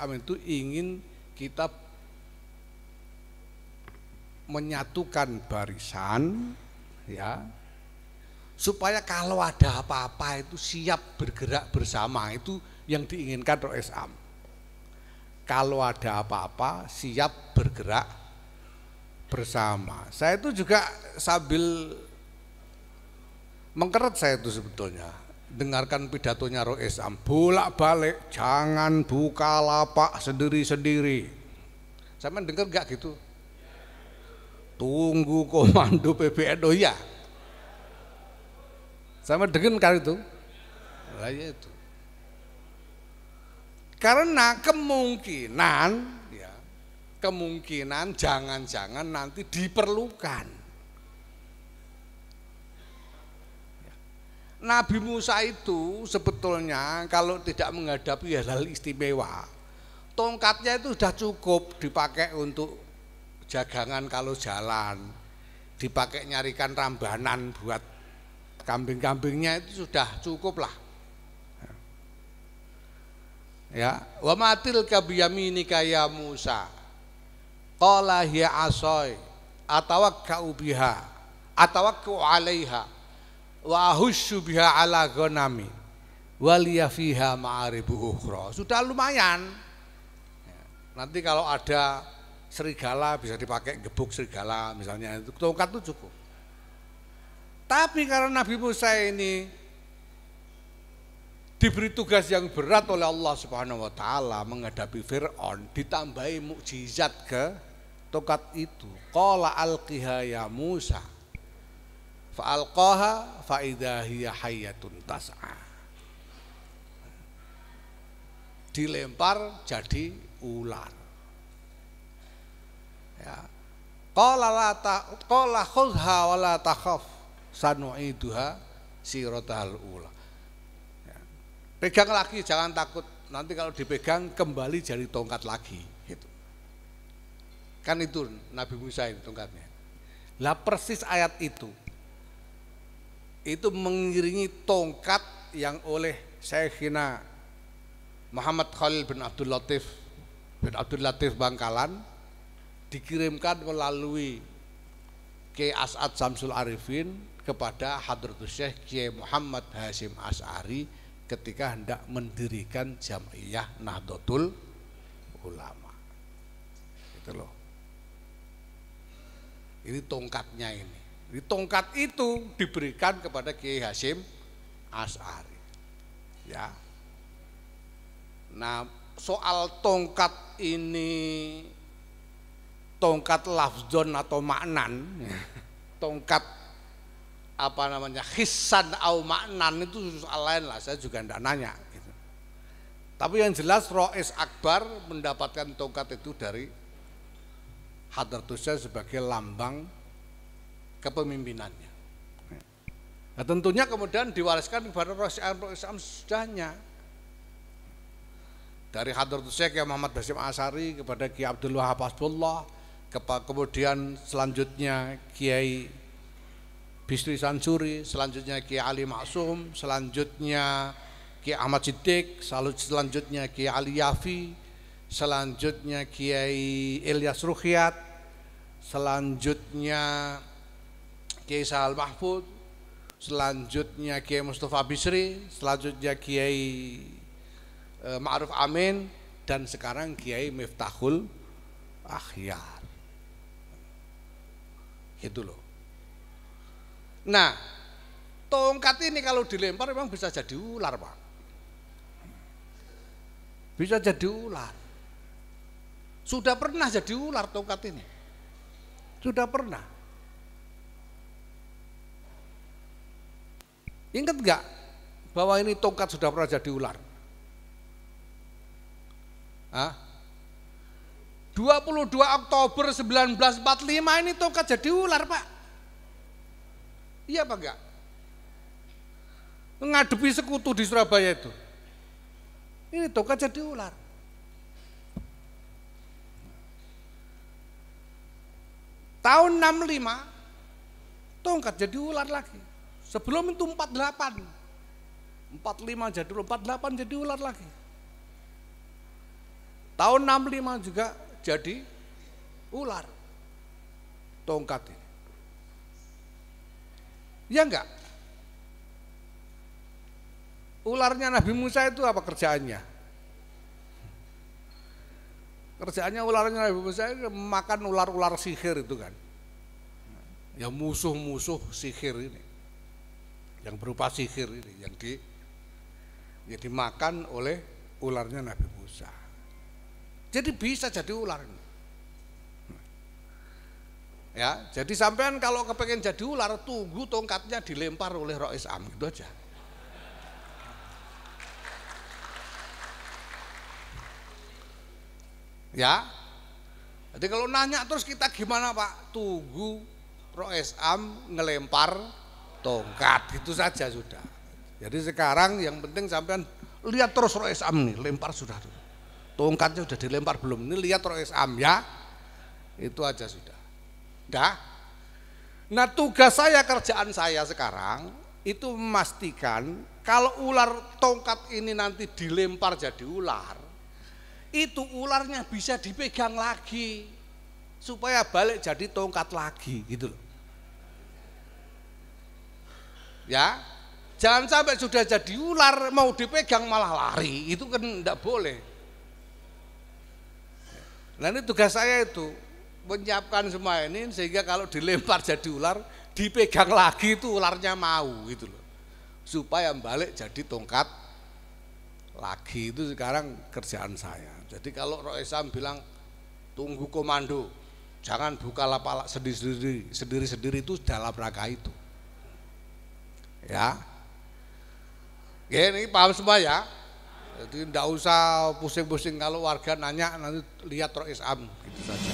Amin itu ingin kita menyatukan barisan ya supaya kalau ada apa-apa itu siap bergerak bersama itu yang diinginkan roh esam kalau ada apa-apa siap bergerak bersama saya itu juga sambil mengkeret saya itu sebetulnya dengarkan pidatonya roh Islam bolak-balik jangan buka lapak sendiri-sendiri sama dengar gak gitu tunggu komando PBNU oh ya sama dengar kali itu lah iya itu karena kemungkinan ya kemungkinan jangan-jangan nanti diperlukan Nabi Musa itu sebetulnya kalau tidak menghadapi hal-hal istimewa, tongkatnya itu sudah cukup dipakai untuk jagangan kalau jalan, dipakai nyarikan rambanan buat kambing-kambingnya itu sudah cukup lah. Ya, wa matil kabiyamini kaya Musa. Qala hiya asoy atawakkau atau atawakkau alaiha wa ahussu biha ala ghanami waliya fiha ma'aribu ukhra. Sudah lumayan. Ya, nanti kalau ada serigala bisa dipakai gebuk serigala misalnya itu tongkat itu cukup. Tapi karena Nabi Musa ini diberi tugas yang berat oleh Allah Subhanahu wa taala menghadapi Firaun ditambahi mukjizat ke tongkat itu. Qala alqiha ya Musa Fa'alqaha fa'idahiyah hayyatun tas'a. Dilempar jadi ular. Ya. Qala la ta qala khudha wa la takhaf sanu'iduha sirotahal ula. Ya. Pegang lagi jangan takut. Nanti kalau dipegang kembali jadi tongkat lagi gitu. Kan itu Nabi Musa itu tongkatnya. Lah persis ayat itu itu mengiringi tongkat yang oleh Syekhina Muhammad Khalil bin Abdul Latif bin Abdul Latif Bangkalan dikirimkan melalui Ki As'ad Samsul Arifin kepada Hadratus Syekh Kiai Muhammad Hasim As'ari ketika hendak mendirikan Jamiyah Nahdlatul Ulama. Itu loh. Ini tongkatnya ini. Jadi tongkat itu diberikan kepada Kiai Hasim As'ari. Ya. Nah, soal tongkat ini tongkat lafzon atau maknan, tongkat apa namanya hisan atau maknan itu soal lain lah saya juga tidak nanya gitu. tapi yang jelas Rois Akbar mendapatkan tongkat itu dari Hadratusnya sebagai lambang kepemimpinannya. Ya. Nah, tentunya kemudian diwariskan kepada Rasulullah SAW sudahnya. Dari Hadir Syekh yang Muhammad Basim Asari kepada Kiai Abdul Wahab Asbullah kemudian selanjutnya Kiai Bisri Sansuri, selanjutnya Kiai Ali Maksum, selanjutnya Kiai Ahmad Siddiq, selanjutnya Kiai Ali Yafi, selanjutnya Kiai Ilyas Ruhyat, selanjutnya Kiai Sahal Mahfud, selanjutnya Kiai Mustafa Bisri, selanjutnya Kiai e, Ma'ruf Amin, dan sekarang Kiai Miftahul Akhyar. Itu loh. Nah, tongkat ini kalau dilempar memang bisa jadi ular, Pak. Bisa jadi ular. Sudah pernah jadi ular tongkat ini. Sudah pernah. Ingat enggak bahwa ini tongkat sudah pernah jadi ular? Hah? 22 Oktober 1945 ini tongkat jadi ular pak. Iya apa enggak? Ngadepi sekutu di Surabaya itu. Ini tongkat jadi ular. Tahun 65 tongkat jadi ular lagi. Sebelum itu 48. 45 jadi 48 jadi ular lagi. Tahun 65 juga jadi ular. Tongkat ini. Ya enggak? Ularnya Nabi Musa itu apa kerjaannya? Kerjaannya ularnya Nabi Musa itu makan ular-ular sihir itu kan. Ya musuh-musuh sihir ini yang berupa sihir ini yang di yang dimakan oleh ularnya Nabi Musa. Jadi bisa jadi ular. Ya, jadi sampean kalau kepengen jadi ular tunggu tongkatnya dilempar oleh roh Am gitu aja. Ya. Jadi kalau nanya terus kita gimana Pak? Tunggu Roh Am ngelempar tongkat itu saja sudah jadi sekarang yang penting sampean lihat terus roh Sam nih lempar sudah tuh tongkatnya sudah dilempar belum ini lihat roh Sam ya itu aja sudah dah nah tugas saya kerjaan saya sekarang itu memastikan kalau ular tongkat ini nanti dilempar jadi ular itu ularnya bisa dipegang lagi supaya balik jadi tongkat lagi gitu loh Ya. Jangan sampai sudah jadi ular mau dipegang malah lari, itu kan tidak boleh. Nah ini tugas saya itu menyiapkan semua ini sehingga kalau dilempar jadi ular dipegang lagi itu ularnya mau gitu loh supaya balik jadi tongkat lagi itu sekarang kerjaan saya jadi kalau Roy Sam bilang tunggu komando jangan buka lapak sendiri-sendiri sendiri-sendiri itu dalam rangka itu Ya. Gini paham semua ya. Jadi tidak usah pusing-pusing kalau warga nanya nanti lihat Rois Am gitu saja.